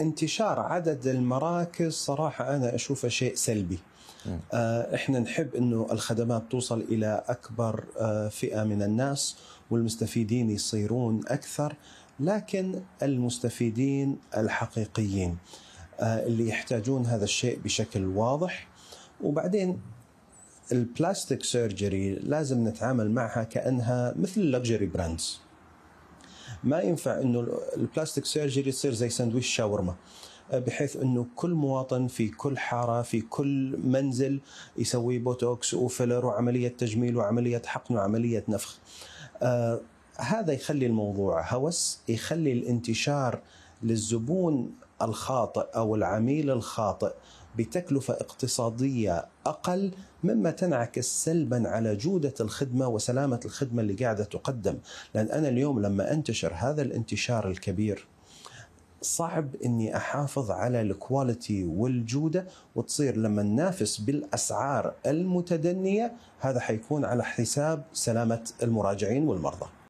انتشار عدد المراكز صراحه انا اشوفه شيء سلبي. آه، احنا نحب انه الخدمات توصل الى اكبر آه، فئه من الناس والمستفيدين يصيرون اكثر لكن المستفيدين الحقيقيين آه، اللي يحتاجون هذا الشيء بشكل واضح وبعدين البلاستيك سيرجري لازم نتعامل معها كانها مثل اللكجري براندز ما ينفع انه البلاستيك سيرجري تصير زي سندويش شاورما أه، بحيث انه كل مواطن في كل حاره في كل منزل يسوي بوتوكس وفيلر وعمليه تجميل وعمليه حقن وعمليه نفخ آه هذا يخلي الموضوع هوس يخلي الانتشار للزبون الخاطئ او العميل الخاطئ بتكلفه اقتصاديه اقل مما تنعكس سلبا على جوده الخدمه وسلامه الخدمه اللي قاعده تقدم، لان انا اليوم لما انتشر هذا الانتشار الكبير صعب اني احافظ على الكواليتي والجوده وتصير لما ننافس بالاسعار المتدنيه هذا حيكون على حساب سلامه المراجعين والمرضى.